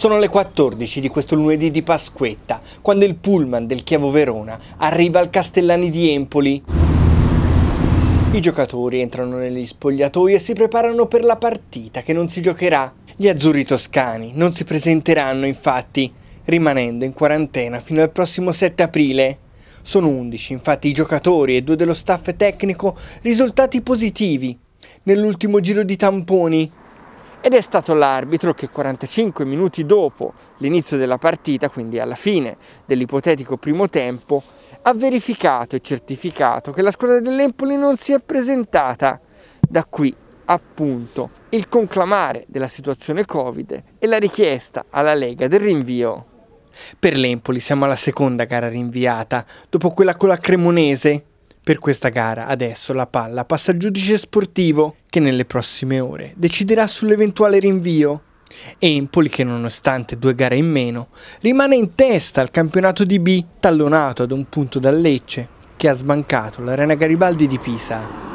Sono le 14 di questo lunedì di Pasquetta, quando il pullman del Chiavo Verona arriva al Castellani di Empoli. I giocatori entrano negli spogliatoi e si preparano per la partita che non si giocherà. Gli azzurri toscani non si presenteranno infatti, rimanendo in quarantena fino al prossimo 7 aprile. Sono 11 infatti i giocatori e due dello staff tecnico risultati positivi nell'ultimo giro di tamponi ed è stato l'arbitro che 45 minuti dopo l'inizio della partita, quindi alla fine dell'ipotetico primo tempo, ha verificato e certificato che la squadra dell'Empoli non si è presentata da qui appunto il conclamare della situazione Covid e la richiesta alla Lega del rinvio. Per l'Empoli siamo alla seconda gara rinviata, dopo quella con la Cremonese per questa gara adesso la palla passa al giudice sportivo che nelle prossime ore deciderà sull'eventuale rinvio. Empoli che nonostante due gare in meno rimane in testa al campionato di B tallonato ad un punto dal Lecce che ha sbancato l'Arena Garibaldi di Pisa.